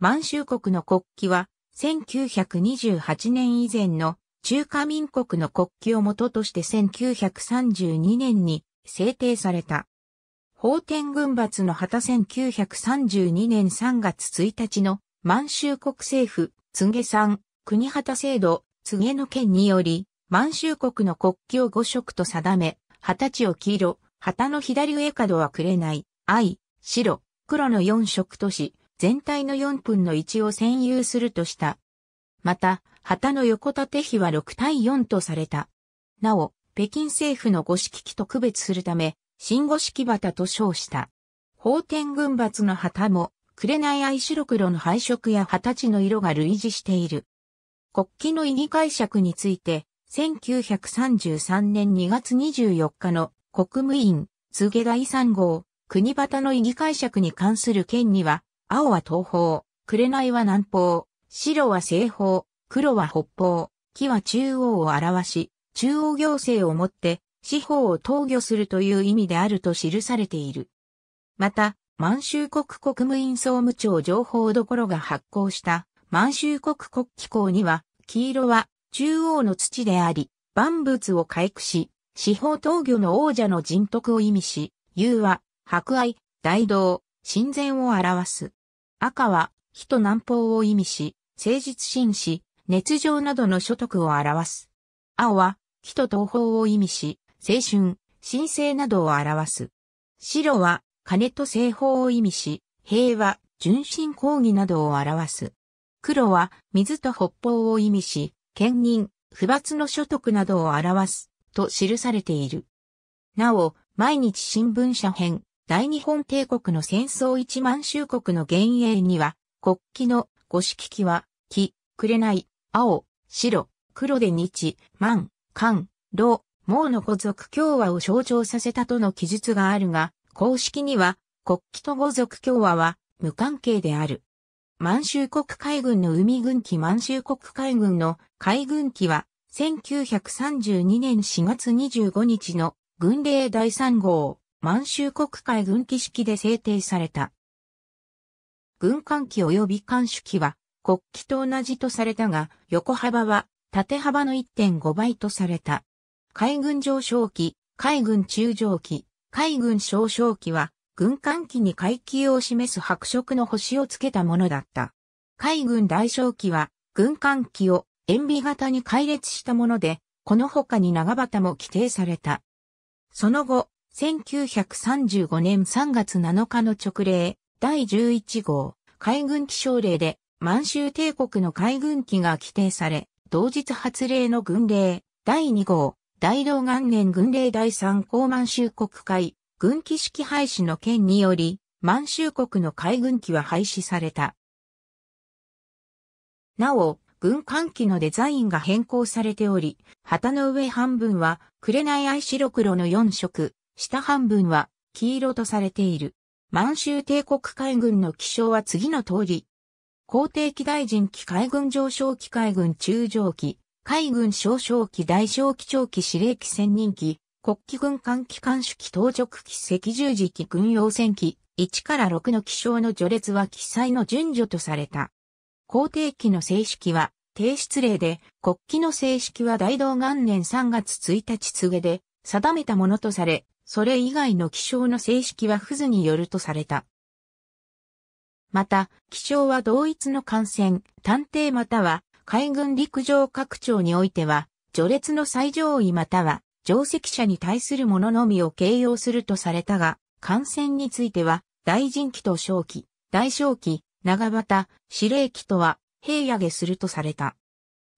満州国の国旗は、1928年以前の中華民国の国旗を元として1932年に制定された。法天軍閥の旗1932年3月1日の満州国政府、柘げさん、国旗制度、柘げの件により、満州国の国旗を五色と定め、旗地を黄色、旗の左上角は紅、藍、白、黒の四色とし、全体の4分の1を占有するとした。また、旗の横縦比は6対4とされた。なお、北京政府の五色旗と区別するため、新五色旗と称した。法天軍閥の旗も、紅愛白黒の配色や旗地の色が類似している。国旗の意義解釈について、1933年2月24日の国務院、柘植第3号、国旗の意義解釈に関する件には、青は東方、紅は南方、白は西方、黒は北方、木は中央を表し、中央行政をもって、司法を投与するという意味であると記されている。また、満州国国務院総務庁情報どころが発行した満州国国機構には、黄色は中央の土であり、万物を回復し、司法投与の王者の人徳を意味し、優は、博愛、大道、親善を表す。赤は、火と南方を意味し、誠実心し、熱情などの所得を表す。青は、火と東方を意味し、青春、神聖などを表す。白は、金と西方を意味し、平和、純真抗議などを表す。黒は、水と北方を意味し、兼任、不罰の所得などを表す、と記されている。なお、毎日新聞社編、大日本帝国の戦争一万州国の幻影には、国旗の五色旗は、木、くれない、青、白、黒で日、万、漢、老、毛の五族共和を象徴させたとの記述があるが、公式には、国旗と五族共和は無関係である。満州国海軍の海軍機満州国海軍の海軍機は、1932年4月25日の軍令第3号、満州国会軍機式で制定された。軍艦機及び艦主機は国旗と同じとされたが、横幅は縦幅の1.5倍とされた。海軍上昇機、海軍中上機、海軍少昇機は軍艦機に階級を示す白色の星をつけたものだった。海軍大将機は軍艦機を塩ビ型に改列したもので、この他に長旗も規定された。その後、1935年3月7日の直令第11号海軍機省令で満州帝国の海軍機が規定され、同日発令の軍令第2号大同元年軍令第3項満州国会軍機式廃止の件により満州国の海軍機は廃止された。なお、軍艦機のデザインが変更されており、旗の上半分は、紅愛白黒の4色、下半分は黄色とされている。満州帝国海軍の気象は次の通り。皇帝機大臣機海軍上昇機海軍中上機、海軍上昇機大将機長機司令機専任機、国旗軍艦機艦主機当直機赤十字機軍用船機、1から6の気象の序列は記載の順序とされた。皇帝機の正式は、提出例で、国旗の正式は大同元年3月1日告げで、定めたものとされ、それ以外の気象の正式はフズによるとされた。また、気象は同一の艦船、探偵または海軍陸上各庁においては、序列の最上位または定席者に対するもののみを形容するとされたが、艦船については、大人機と小機、大小機、長畑、司令機とは、平野げするとされた。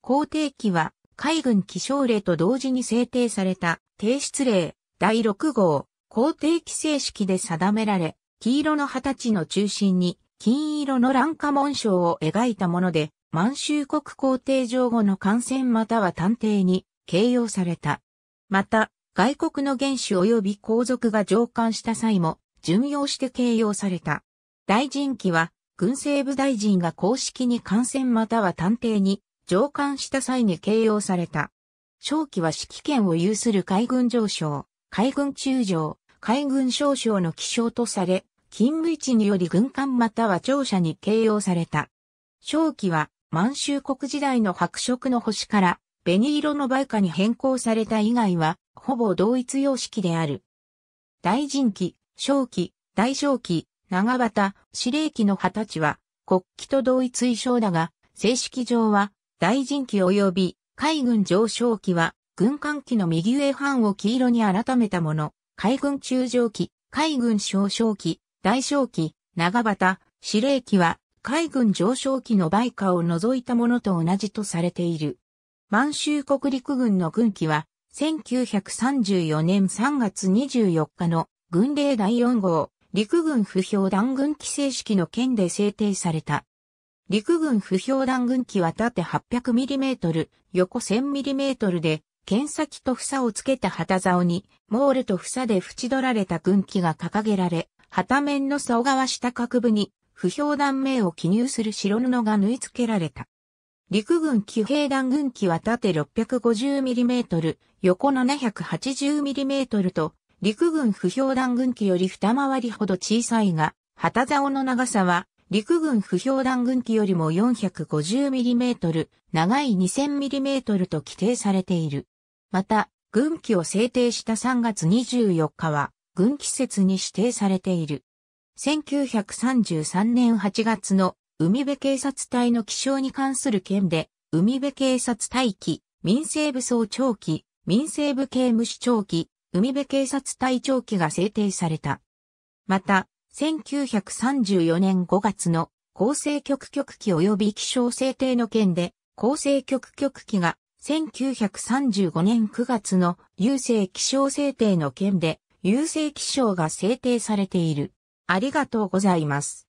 皇帝機は、海軍気象令と同時に制定された、提出令、第6号、皇帝規制式で定められ、黄色の二十歳の中心に、金色の乱花紋章を描いたもので、満州国皇帝上後の感染または探偵に形容された。また、外国の元首及び皇族が上官した際も、順用して形容された。大臣旗は、軍政部大臣が公式に感染または探偵に上官した際に形容された。正旗は指揮権を有する海軍上昇。海軍中将、海軍少将の起章とされ、勤務位置により軍艦または庁舎に形容された。正規は満州国時代の白色の星から紅色の梅花に変更された以外は、ほぼ同一様式である。大臣旗、正旗、大正旗、長畑、司令旗の旗は国旗と同一衣装だが、正式上は大臣旗及び海軍上昇旗は軍艦機の右上半を黄色に改めたもの、海軍中将機、海軍少将機、大将機、長畑、司令機は、海軍上昇機の売価を除いたものと同じとされている。満州国陸軍の軍機は、1934年3月24日の軍令第4号陸軍不評弾軍機正式の件で制定された。陸軍不評弾軍機は縦 800mm、横 1000mm で剣先と房をつけた旗竿に、モールと房で縁取られた軍旗が掲げられ、旗面の竿側下角部に、不評断名を記入する白布が縫い付けられた。陸軍騎兵団軍旗は縦 650mm、横 780mm と、陸軍不評団軍旗より二回りほど小さいが、旗竿の長さは、陸軍不評団軍旗よりも 450mm、長い 2000mm と規定されている。また、軍旗を制定した3月24日は、軍季節に指定されている。1933年8月の海辺警察隊の気象に関する件で、海辺警察隊機、民政部総長機、民政部刑務所長機、海辺警察隊長機が制定された。また、1934年5月の厚生局局機及び気象制定の件で、厚生局局機が1935年9月の郵政気象制定の件で、郵政気象が制定されている。ありがとうございます。